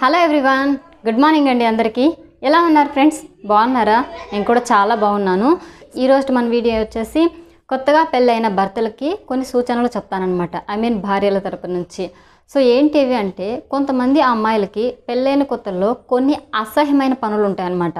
hello everyone good morning అండి అందరికీ ఎలా ఉన్నారు ఫ్రెండ్స్ బాగున్నారా నేను కూడా చాలా బాగున్నాను ఈరోజు మన వీడియో వచ్చేసి కొత్తగా పెళ్ళైన భర్తలకి కొన్ని సూచనలు చెప్తానమాట ఐ మీన్ భార్యల తరపు నుంచి సో ఏంటివి అంటే కొంతమంది అమ్మాయిలకి పెళ్ళైన కొత్తల్లో కొన్ని అసహ్యమైన పనులు ఉంటాయన్నమాట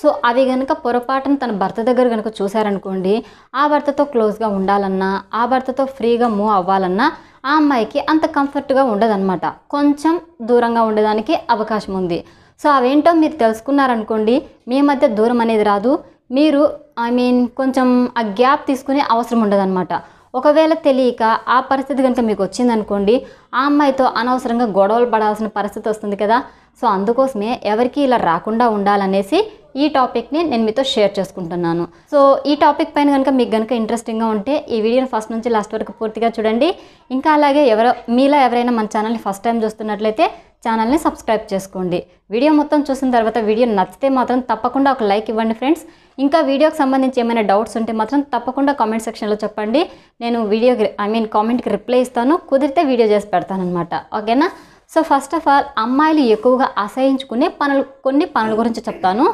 సో అవి కనుక పొరపాటున తన భర్త దగ్గర కనుక చూశారనుకోండి ఆ భర్తతో క్లోజ్గా ఉండాలన్నా ఆ భర్తతో ఫ్రీగా మూవ్ అవ్వాలన్నా ఆ అమ్మాయికి అంత కంఫర్ట్గా ఉండదన్నమాట కొంచెం దూరంగా ఉండడానికి అవకాశం ఉంది సో అవేంటో మీరు తెలుసుకున్నారనుకోండి మీ మధ్య దూరం అనేది రాదు మీరు ఐ మీన్ కొంచెం ఆ గ్యాప్ తీసుకునే అవసరం ఉండదన్నమాట ఒకవేళ తెలియక ఆ పరిస్థితి కనుక మీకు వచ్చిందనుకోండి ఆ అమ్మాయితో అనవసరంగా గొడవలు పడాల్సిన పరిస్థితి వస్తుంది కదా సో అందుకోసమే ఎవరికి ఇలా రాకుండా ఉండాలనేసి ఈ టాపిక్ని నేను మీతో షేర్ చేసుకుంటున్నాను సో ఈ టాపిక్ పైన కనుక మీకు కనుక ఇంట్రెస్టింగ్గా ఉంటే ఈ వీడియోని ఫస్ట్ నుంచి లాస్ట్ వరకు పూర్తిగా చూడండి ఇంకా అలాగే ఎవరో మీలో ఎవరైనా మన ఛానల్ని ఫస్ట్ టైం చూస్తున్నట్లయితే ఛానల్ని సబ్స్క్రైబ్ చేసుకోండి వీడియో మొత్తం చూసిన తర్వాత వీడియో నచ్చితే మాత్రం తప్పకుండా ఒక లైక్ ఇవ్వండి ఫ్రెండ్స్ ఇంకా వీడియోకి సంబంధించి ఏమైనా డౌట్స్ ఉంటే మాత్రం తప్పకుండా కామెంట్ సెక్షన్లో చెప్పండి నేను వీడియో ఐ మీన్ కామెంట్కి రిప్లై ఇస్తాను కుదిరితే వీడియో చేసి పెడతానమాట ఓకేనా సో ఫస్ట్ ఆఫ్ ఆల్ అమ్మాయిలు ఎక్కువగా అసహించుకునే పనులు కొన్ని పనుల గురించి చెప్తాను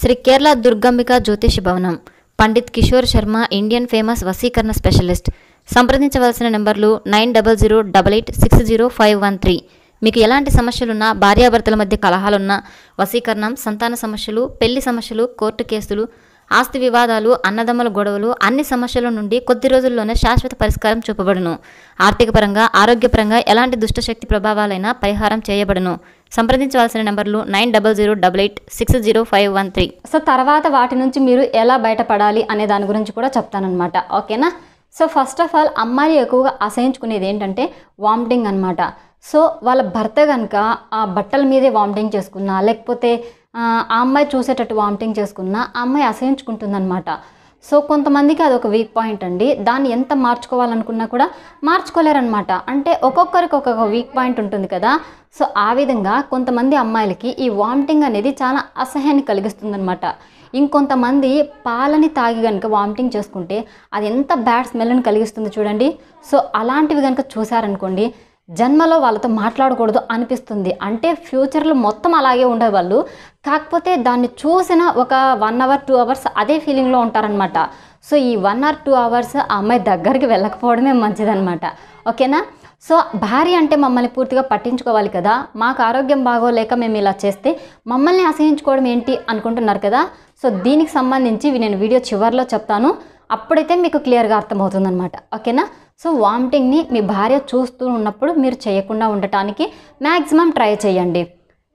శ్రీ కేరళ దుర్గంబిక జ్యోతిష్ భవనం పండిత్ కిషోర్ శర్మ ఇండియన్ ఫేమస్ వసీకరణ స్పెషలిస్ట్ సంప్రదించవలసిన నెంబర్లు nine double zero double eight six zero five one three మీకు ఎలాంటి సమస్యలున్నా భార్యాభర్తల మధ్య కలహాలున్నా వసీకరణం సంతాన సమస్యలు పెళ్లి సమస్యలు కోర్టు కేసులు ఆస్తి వివాదాలు అన్నదమ్ముల గొడవలు అన్ని సమస్యల నుండి కొద్ది రోజుల్లోనే శాశ్వత పరిష్కారం చూపబడును ఆర్థికపరంగా ఆరోగ్యపరంగా ఎలాంటి దుష్టశక్తి ప్రభావాలైనా పరిహారం చేయబడును సంప్రదించవలసిన నెంబర్లు nine double zero double eight six zero five one three so తర్వాత వాటి నుంచి మీరు ఎలా బయటపడాలి అనే దాని గురించి కూడా చెప్తానమాట ఓకేనా సో ఫస్ట్ ఆఫ్ ఆల్ అమ్మాయి ఎక్కువగా అసహించుకునేది ఏంటంటే వామిటింగ్ అనమాట సో వాళ్ళ భర్త కనుక ఆ బట్టల మీదే వామిటింగ్ చేసుకున్నా లేకపోతే ఆ అమ్మాయి చూసేటట్టు వామిటింగ్ చేసుకున్న ఆ అమ్మాయి అసహించుకుంటుందన్నమాట సో కొంతమందికి అది ఒక వీక్ పాయింట్ అండి దాన్ని ఎంత మార్చుకోవాలనుకున్నా కూడా మార్చుకోలేరనమాట అంటే ఒక్కొక్కరికి ఒక్కొక్క వీక్ పాయింట్ ఉంటుంది కదా సో ఆ విధంగా కొంతమంది అమ్మాయిలకి ఈ వామిటింగ్ అనేది చాలా అసహ్యాన్ని కలిగిస్తుందనమాట ఇంకొంతమంది పాలని తాగి కనుక వామిటింగ్ చేసుకుంటే అది ఎంత బ్యాడ్ స్మెల్ని కలిగిస్తుంది చూడండి సో అలాంటివి కనుక చూసారనుకోండి జన్మలో వాళ్ళతో మాట్లాడకూడదు అనిపిస్తుంది అంటే ఫ్యూచర్లో మొత్తం అలాగే ఉండేవాళ్ళు కాకపోతే దాన్ని చూసిన ఒక వన్ అవర్ టూ అవర్స్ అదే ఫీలింగ్లో ఉంటారనమాట సో ఈ వన్ ఆర్ టూ అవర్స్ అమ్మాయి దగ్గరికి వెళ్ళకపోవడమే మంచిదనమాట ఓకేనా సో భార్య అంటే మమ్మల్ని పూర్తిగా పట్టించుకోవాలి కదా మాకు ఆరోగ్యం బాగోలేక మేము ఇలా చేస్తే మమ్మల్ని అసహించుకోవడం ఏంటి అనుకుంటున్నారు కదా సో దీనికి సంబంధించి నేను వీడియో చివరిలో చెప్తాను అప్పుడైతే మీకు క్లియర్గా అర్థమవుతుందనమాట ఓకేనా సో వామిటింగ్ని మీ భార్య చూస్తూ ఉన్నప్పుడు మీరు చేయకుండా ఉండటానికి మ్యాక్సిమం ట్రై చేయండి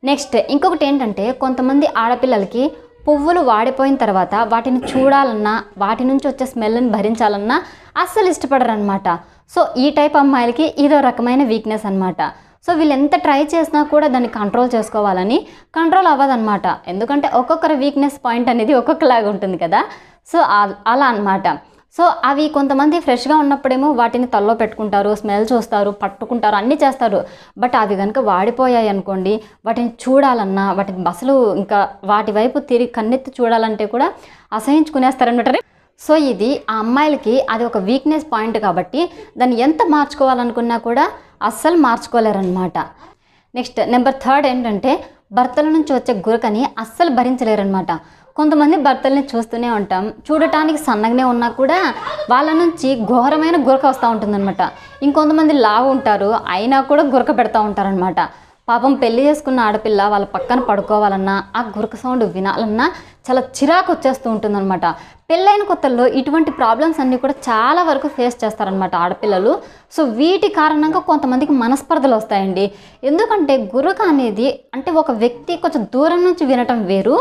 నెక్స్ట్ ఇంకొకటి ఏంటంటే కొంతమంది ఆడపిల్లలకి పువ్వులు వాడిపోయిన తర్వాత వాటిని చూడాలన్నా వాటి నుంచి వచ్చే స్మెల్ని భరించాలన్నా అస్సలు ఇష్టపడరనమాట సో ఈ టైప్ అమ్మాయిలకి ఇదో రకమైన వీక్నెస్ అనమాట సో వీళ్ళు ఎంత ట్రై చేసినా కూడా దాన్ని కంట్రోల్ చేసుకోవాలని కంట్రోల్ అవ్వదన్నమాట ఎందుకంటే ఒక్కొక్కరి వీక్నెస్ పాయింట్ అనేది ఒక్కొక్కలాగా ఉంటుంది కదా సో అలా అనమాట సో అవి కొంతమంది ఫ్రెష్గా ఉన్నప్పుడేమో వాటిని తల్లో పెట్టుకుంటారు స్మెల్ చూస్తారు పట్టుకుంటారు అన్నీ చేస్తారు బట్ అవి కనుక వాడిపోయాయి అనుకోండి వాటిని చూడాలన్నా వాటిని బస్సులు ఇంకా వాటి వైపు తిరిగి కన్నెత్తి చూడాలంటే కూడా అసహించుకునేస్తారనమాట సో ఇది ఆ అమ్మాయిలకి అది ఒక వీక్నెస్ పాయింట్ కాబట్టి దాన్ని ఎంత మార్చుకోవాలనుకున్నా కూడా అస్సలు మార్చుకోలేరనమాట నెక్స్ట్ నెంబర్ థర్డ్ ఏంటంటే భర్తల నుంచి వచ్చే గురకని అస్సలు భరించలేరనమాట కొంతమంది భర్తల్ని చూస్తూనే ఉంటాం చూడటానికి సన్నగానే ఉన్నా కూడా వాళ్ళ నుంచి ఘోరమైన గురక వస్తూ ఉంటుందన్నమాట ఇంకొంతమంది లావు ఉంటారు అయినా కూడా గురక పెడతా ఉంటారనమాట పాపం పెళ్లి చేసుకున్న ఆడపిల్ల వాళ్ళ పక్కన పడుకోవాలన్నా ఆ గురక సౌండ్ వినాలన్నా చాలా చిరాకు వచ్చేస్తూ ఉంటుందన్నమాట పెళ్ళైన కొత్తల్లో ఇటువంటి ప్రాబ్లమ్స్ అన్నీ కూడా చాలా వరకు ఫేస్ చేస్తారనమాట ఆడపిల్లలు సో వీటి కారణంగా కొంతమందికి మనస్పర్ధలు వస్తాయండి ఎందుకంటే గురక అనేది అంటే ఒక వ్యక్తి కొంచెం దూరం నుంచి వినటం వేరు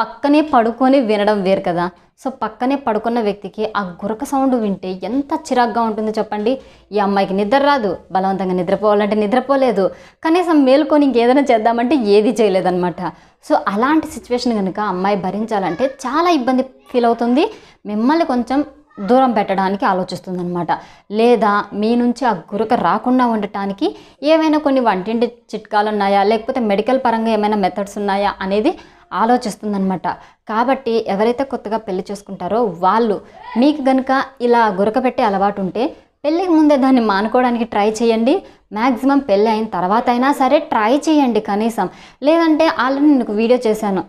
పక్కనే పడుకొని వినడం వేరు కదా సో పక్కనే పడుకున్న వ్యక్తికి ఆ గురక సౌండ్ వింటే ఎంత చిరాగ్గా ఉంటుందో చెప్పండి ఈ అమ్మాయికి నిద్ర రాదు బలవంతంగా నిద్రపోవాలంటే నిద్రపోలేదు కనీసం మేలుకొని ఇంకేదైనా చేద్దామంటే ఏది చేయలేదన్నమాట సో అలాంటి సిచ్యువేషన్ కనుక అమ్మాయి భరించాలంటే చాలా ఇబ్బంది ఫీల్ అవుతుంది మిమ్మల్ని కొంచెం దూరం పెట్టడానికి ఆలోచిస్తుంది అనమాట లేదా మీ నుంచి ఆ గురక రాకుండా ఉండటానికి ఏమైనా కొన్ని వంటింటి చిట్కాలు ఉన్నాయా లేకపోతే మెడికల్ పరంగా ఏమైనా మెథడ్స్ ఉన్నాయా అనేది అనమాట కాబట్టి ఎవరైతే కొత్తగా పెళ్లి చేసుకుంటారో వాళ్ళు మీకు గనుక ఇలా పెట్టే అలవాటు ఉంటే పెళ్ళికి ముందే దాన్ని మానుకోవడానికి ట్రై చేయండి మ్యాక్సిమం పెళ్ళి అయిన తర్వాత అయినా సరే ట్రై చేయండి కనీసం లేదంటే ఆల్రెడీ నేను వీడియో చేశాను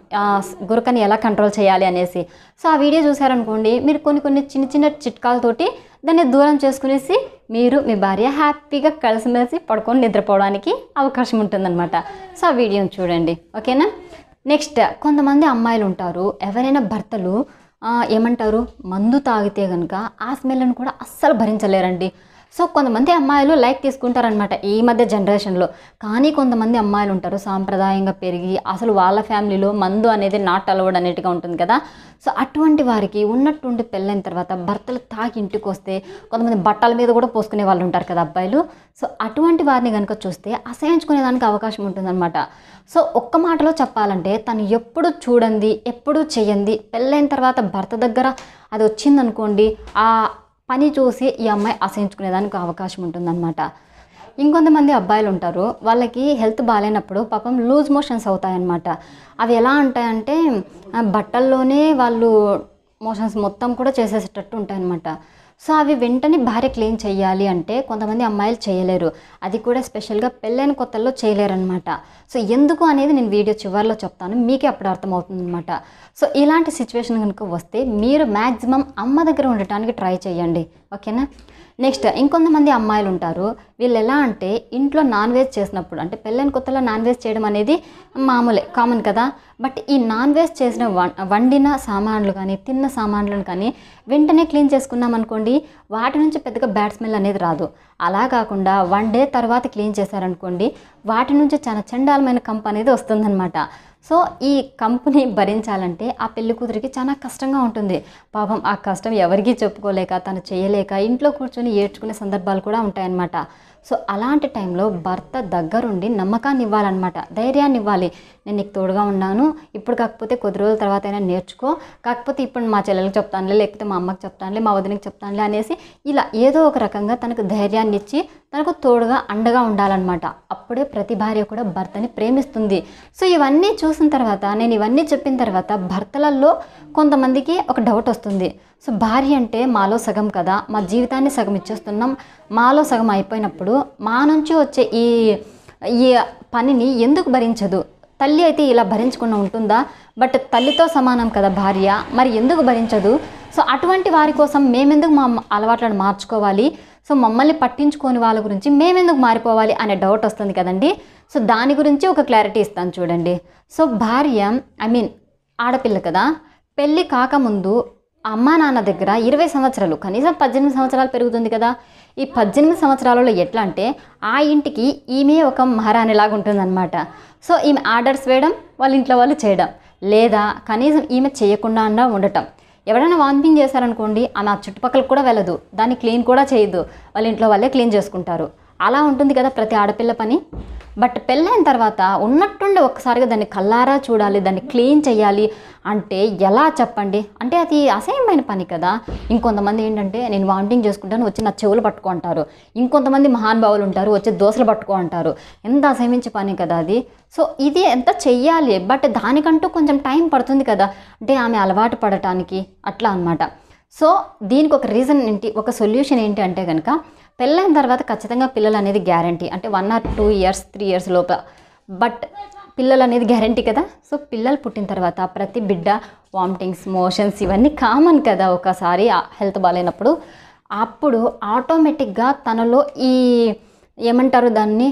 గురకని ఎలా కంట్రోల్ చేయాలి అనేసి సో ఆ వీడియో చూశారనుకోండి మీరు కొన్ని కొన్ని చిన్న చిన్న చిట్కాలతోటి దాన్ని దూరం చేసుకునేసి మీరు మీ భార్య హ్యాపీగా కలిసిమెలిసి పడుకొని నిద్రపోవడానికి అవకాశం ఉంటుందన్నమాట సో ఆ వీడియోని చూడండి ఓకేనా నెక్స్ట్ కొంతమంది అమ్మాయిలు ఉంటారు ఎవరైనా భర్తలు ఏమంటారు మందు తాగితే కనుక ఆ స్మెల్ను కూడా అస్సలు భరించలేరండి సో కొంతమంది అమ్మాయిలు లైక్ తీసుకుంటారనమాట ఈ మధ్య జనరేషన్లో కానీ కొంతమంది అమ్మాయిలు ఉంటారు సాంప్రదాయంగా పెరిగి అసలు వాళ్ళ ఫ్యామిలీలో మందు అనేది నాట్ అలవడ్ అనేట్టుగా ఉంటుంది కదా సో అటువంటి వారికి ఉన్నట్టుండి పెళ్ళైన తర్వాత భర్తలు తాకి ఇంటికి వస్తే కొంతమంది బట్టల మీద కూడా పోసుకునే వాళ్ళు ఉంటారు కదా అబ్బాయిలు సో అటువంటి వారిని కనుక చూస్తే అసహించుకునేదానికి అవకాశం ఉంటుందన్నమాట సో ఒక్క మాటలో చెప్పాలంటే తను ఎప్పుడు చూడండి ఎప్పుడు చేయండి పెళ్ళైన తర్వాత భర్త దగ్గర అది వచ్చిందనుకోండి ఆ పని చూసి ఈ అమ్మాయి ఆశయించుకునేదానికి అవకాశం ఉంటుందన్నమాట ఇంకొంతమంది అబ్బాయిలు ఉంటారు వాళ్ళకి హెల్త్ బాగాలేనప్పుడు పాపం లూజ్ మోషన్స్ అవుతాయన్నమాట అవి ఎలా ఉంటాయంటే బట్టల్లోనే వాళ్ళు మోషన్స్ మొత్తం కూడా చేసేసేటట్టు ఉంటాయన్నమాట సో అవి వెంటనే భార్య క్లీన్ చేయాలి అంటే కొంతమంది అమ్మాయిలు చేయలేరు అది కూడా స్పెషల్గా పెళ్ళైన కొత్తల్లో చేయలేరు అనమాట సో ఎందుకు అనేది నేను వీడియో చివరిలో చెప్తాను మీకే అప్పుడు అర్థమవుతుంది అనమాట సో ఇలాంటి సిచ్యువేషన్ కనుక వస్తే మీరు మ్యాక్సిమం అమ్మ దగ్గర ఉండటానికి ట్రై చేయండి ఓకేనా నెక్స్ట్ ఇంకొంతమంది అమ్మాయిలు ఉంటారు వీళ్ళు ఎలా అంటే ఇంట్లో నాన్ వెజ్ చేసినప్పుడు అంటే పెళ్ళని కొత్తలో నాన్ వెజ్ చేయడం అనేది మామూలే కామన్ కదా బట్ ఈ నాన్ వెజ్ చేసిన వండిన సామాన్లు కానీ తిన్న సామాన్లను కానీ వెంటనే క్లీన్ చేసుకున్నాం అనుకోండి వాటి నుంచి పెద్దగా బ్యాడ్ స్మెల్ అనేది రాదు అలా కాకుండా వన్ డే తర్వాత క్లీన్ చేశారనుకోండి వాటి నుంచి చాలా చెండ విశాలమైన కంప్ అనేది వస్తుందన్నమాట సో ఈ కంపుని భరించాలంటే ఆ పెళ్లి కూతురికి చాలా కష్టంగా ఉంటుంది పాపం ఆ కష్టం ఎవరికీ చెప్పుకోలేక తను చేయలేక ఇంట్లో కూర్చొని ఏడ్చుకునే సందర్భాలు కూడా ఉంటాయన్నమాట సో అలాంటి టైంలో భర్త దగ్గరుండి నమ్మకాన్ని ఇవ్వాలన్నమాట ధైర్యాన్ని ఇవ్వాలి నేను నీకు తోడుగా ఉన్నాను ఇప్పుడు కాకపోతే కొద్ది రోజుల తర్వాత అయినా నేర్చుకో కాకపోతే ఇప్పుడు మా చెల్లెలకు చెప్తానులే లేకపోతే మా అమ్మకి చెప్తానులే మా వదినకి చెప్తానులే అనేసి ఇలా ఏదో ఒక రకంగా తనకు ధైర్యాన్ని ఇచ్చి తనకు తోడుగా అండగా ఉండాలన్నమాట అప్పుడే ప్రతి భార్య కూడా భర్తని ప్రేమిస్తుంది సో ఇవన్నీ చూసిన తర్వాత నేను ఇవన్నీ చెప్పిన తర్వాత భర్తలలో కొంతమందికి ఒక డౌట్ వస్తుంది సో భార్య అంటే మాలో సగం కదా మా జీవితాన్ని సగం ఇచ్చేస్తున్నాం మాలో సగం అయిపోయినప్పుడు మా నుంచి వచ్చే ఈ ఈ పనిని ఎందుకు భరించదు తల్లి అయితే ఇలా భరించకుండా ఉంటుందా బట్ తల్లితో సమానం కదా భార్య మరి ఎందుకు భరించదు సో అటువంటి వారి కోసం మేమెందుకు మా అలవాట్లను మార్చుకోవాలి సో మమ్మల్ని పట్టించుకోని వాళ్ళ గురించి మేమెందుకు మారిపోవాలి అనే డౌట్ వస్తుంది కదండి సో దాని గురించి ఒక క్లారిటీ ఇస్తాను చూడండి సో భార్య ఐ మీన్ ఆడపిల్ల కదా పెళ్ళి కాకముందు అమ్మా నాన్న దగ్గర ఇరవై సంవత్సరాలు కనీసం పద్దెనిమిది సంవత్సరాలు పెరుగుతుంది కదా ఈ పద్దెనిమిది సంవత్సరాలలో ఎట్లా అంటే ఆ ఇంటికి ఈమె ఒక మహారాణిలాగా ఉంటుందన్నమాట సో ఈమె ఆర్డర్స్ వేయడం వాళ్ళ ఇంట్లో వాళ్ళు చేయడం లేదా కనీసం ఈమె చేయకుండా ఉండటం ఎవరైనా వామిటింగ్ చేశారనుకోండి ఆ నా చుట్టుపక్కల కూడా వెళ్ళదు దాన్ని క్లీన్ కూడా చేయదు వాళ్ళ ఇంట్లో వాళ్ళే క్లీన్ చేసుకుంటారు అలా ఉంటుంది కదా ప్రతి ఆడపిల్ల పని బట్ పెళ్ళైన తర్వాత ఉన్నట్టుండి ఒక్కసారిగా దాన్ని కల్లారా చూడాలి దాన్ని క్లీన్ చేయాలి అంటే ఎలా చెప్పండి అంటే అది అసహ్యమైన పని కదా ఇంకొంతమంది ఏంటంటే నేను వామిటింగ్ చేసుకుంటాను వచ్చి నా చెవులు పట్టుకో అంటారు ఇంకొంతమంది మహానుభావులు ఉంటారు వచ్చి దోశలు పట్టుకో అంటారు ఎంత అసహ్యించే పని కదా అది సో ఇది ఎంత చెయ్యాలి బట్ దానికంటూ కొంచెం టైం పడుతుంది కదా అంటే ఆమె అలవాటు పడటానికి అట్లా అనమాట సో దీనికి ఒక రీజన్ ఏంటి ఒక సొల్యూషన్ ఏంటి అంటే కనుక పెళ్ళైన తర్వాత ఖచ్చితంగా పిల్లలు అనేది గ్యారంటీ అంటే one or two years three years లోపల బట్ పిల్లలు అనేది గ్యారంటీ కదా సో పిల్లలు పుట్టిన తర్వాత ప్రతి బిడ్డ వామిటింగ్స్ మోషన్స్ ఇవన్నీ కామన్ కదా ఒకసారి హెల్త్ బాగాలేనప్పుడు అప్పుడు ఆటోమేటిక్గా తనలో ఈ ఏమంటారు దాన్ని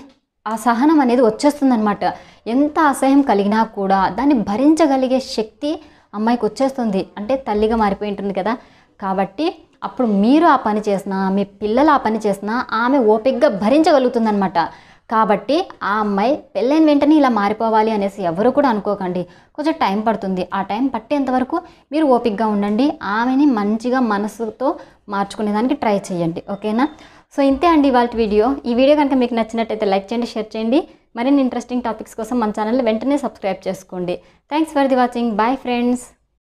ఆ సహనం అనేది వచ్చేస్తుందన్నమాట ఎంత అసహ్యం కలిగినా కూడా దాన్ని భరించగలిగే శక్తి అమ్మాయికి వచ్చేస్తుంది అంటే తల్లిగా మారిపోయి ఉంటుంది కదా కాబట్టి అప్పుడు మీరు ఆ పని చేసినా మీ పిల్లలు ఆ పని చేసినా ఆమె ఓపిక్గా భరించగలుగుతుందనమాట కాబట్టి ఆ అమ్మాయి పెళ్ళైన వెంటనే ఇలా మారిపోవాలి అనేసి ఎవరు కూడా అనుకోకండి కొంచెం టైం పడుతుంది ఆ టైం పట్టేంతవరకు మీరు ఓపిక్గా ఉండండి ఆమెని మంచిగా మనసుతో మార్చుకునేదానికి ట్రై చేయండి ఓకేనా సో ఇంతే అండి వాళ్ళ వీడియో ఈ వీడియో కనుక మీకు నచ్చినట్టయితే లైక్ చేయండి షేర్ చేయండి మరిన్ని ఇంట్రెస్టింగ్ టాపిక్స్ కోసం మన ఛానల్ వెంటనే సబ్స్క్రైబ్ చేసుకోండి thanks for the watching bye friends